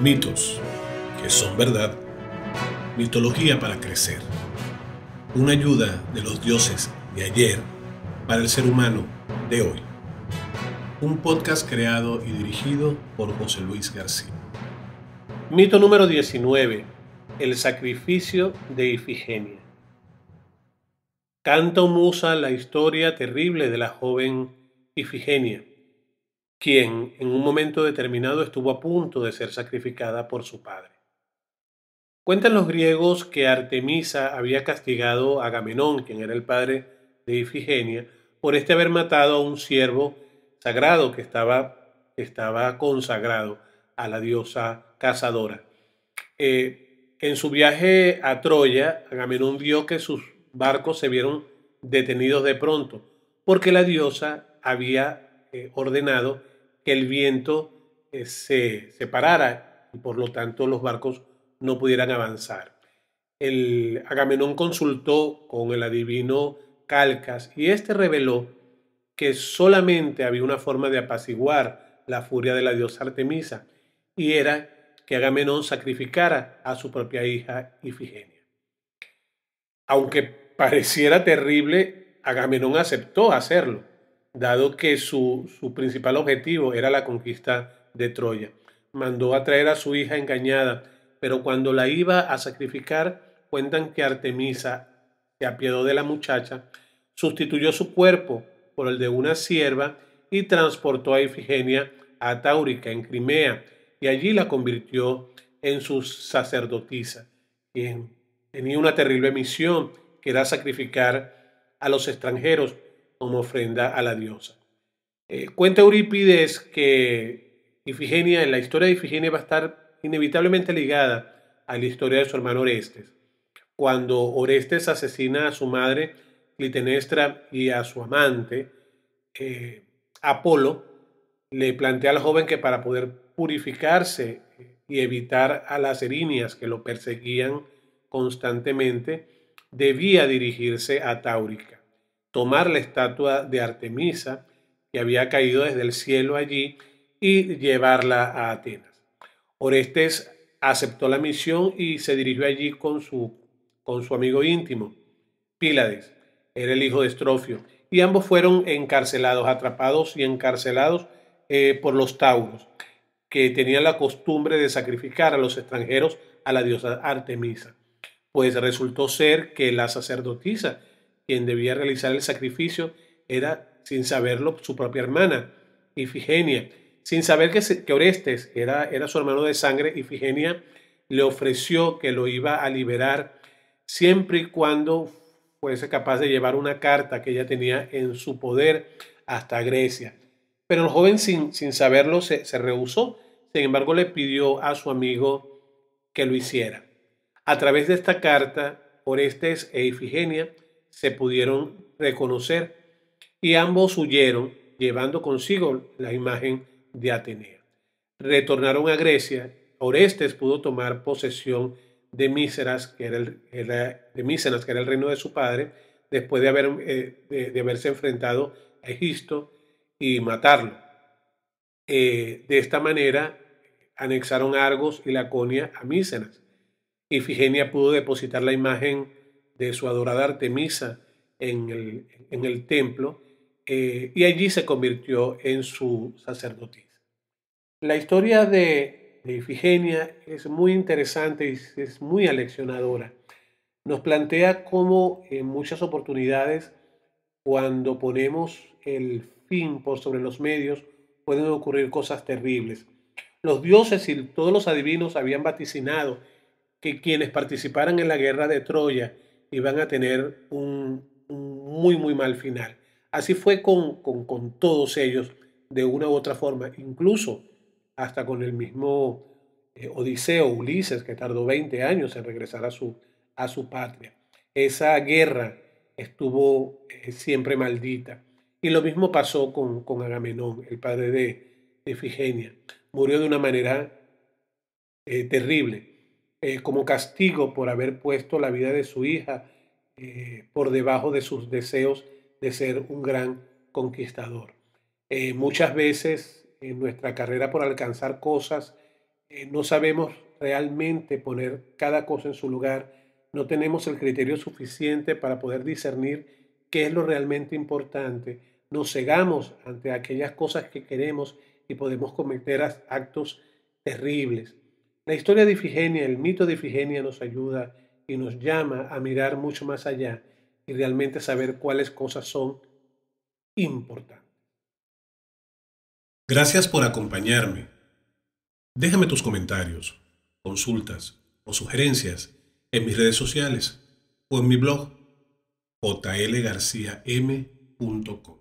Mitos, que son verdad. Mitología para crecer. Una ayuda de los dioses de ayer para el ser humano de hoy. Un podcast creado y dirigido por José Luis García. Mito número 19. El sacrificio de Ifigenia. Canta musa la historia terrible de la joven Ifigenia quien en un momento determinado estuvo a punto de ser sacrificada por su padre. Cuentan los griegos que Artemisa había castigado a Agamenón, quien era el padre de Ifigenia, por este haber matado a un siervo sagrado que estaba, estaba consagrado a la diosa cazadora. Eh, en su viaje a Troya, Agamenón vio que sus barcos se vieron detenidos de pronto, porque la diosa había eh, ordenado que el viento eh, se separara y por lo tanto los barcos no pudieran avanzar. El Agamenón consultó con el adivino Calcas y este reveló que solamente había una forma de apaciguar la furia de la diosa Artemisa y era que Agamenón sacrificara a su propia hija Ifigenia. Aunque pareciera terrible, Agamenón aceptó hacerlo dado que su, principal objetivo era la conquista de Troya. Mandó a traer a su hija engañada, pero cuando la iba a sacrificar, cuentan que Artemisa se apiadó de la muchacha, sustituyó su cuerpo por el de una sierva y transportó a Ifigenia a Táurica, en Crimea, y allí la convirtió en su sacerdotisa, quien tenía una terrible misión, que era sacrificar a los extranjeros como ofrenda a la diosa. Eh, cuenta Eurípides que Ifigenia, la historia de Ifigenia va a estar inevitablemente ligada a la historia de su hermano Orestes. Cuando Orestes asesina a su madre Clitenestra y a su amante, eh, Apolo le plantea al joven que para poder purificarse y evitar a las erinias que lo perseguían constantemente, debía dirigirse a Táurica tomar la estatua de Artemisa que había caído desde el cielo allí y llevarla a Atenas. Orestes aceptó la misión y se dirigió allí con su, con su amigo íntimo, Pílades, era el hijo de Estrofio, y ambos fueron encarcelados, atrapados y encarcelados eh, por los tauros, que tenían la costumbre de sacrificar a los extranjeros a la diosa Artemisa, pues resultó ser que la sacerdotisa quien debía realizar el sacrificio era, sin saberlo, su propia hermana, Ifigenia. Sin saber que, Orestes era, era su hermano de sangre, Ifigenia le ofreció que lo iba a liberar siempre y cuando fuese capaz de llevar una carta que ella tenía en su poder hasta Grecia. Pero el joven, sin, sin saberlo, se, se rehusó. Sin embargo, le pidió a su amigo que lo hiciera. A través de esta carta, Orestes e Ifigenia se pudieron reconocer y ambos huyeron llevando consigo la imagen de Atenea. Retornaron a Grecia, Orestes pudo tomar posesión de Míseras, que era el, de que era el reino de su padre, después de, haber, eh, de, haberse enfrentado a Egisto y matarlo. Eh, de esta manera anexaron Argos y Laconia a y Figenia pudo depositar la imagen de su adorada Artemisa en el, templo eh, y allí se convirtió en su sacerdotisa. La historia de, Ifigenia es muy interesante y es, es muy aleccionadora. Nos plantea cómo en muchas oportunidades cuando ponemos el fin por sobre los medios pueden ocurrir cosas terribles. Los dioses y todos los adivinos habían vaticinado que quienes participaran en la guerra de Troya y van a tener un, muy, muy mal final. Así fue con, con, todos ellos, de una u otra forma, incluso hasta con el mismo eh, Odiseo, Ulises, que tardó 20 años en regresar a su, a su patria. Esa guerra estuvo eh, siempre maldita. Y lo mismo pasó con, con Agamenón, el padre de, Figenia. Murió de una manera eh, terrible. Eh, como castigo por haber puesto la vida de su hija eh, por debajo de sus deseos de ser un gran conquistador. Eh, muchas veces en nuestra carrera por alcanzar cosas no sabemos realmente poner cada cosa en su lugar, no tenemos el criterio suficiente para poder discernir qué es lo realmente importante, nos cegamos ante aquellas cosas que queremos y podemos cometer actos terribles. La historia de Ifigenia, el mito de Ifigenia nos ayuda y nos llama a mirar mucho más allá y realmente saber cuáles cosas son importantes. Gracias por acompañarme. Déjame tus comentarios, consultas o sugerencias en mis redes sociales o en mi blog jlgarciam.com.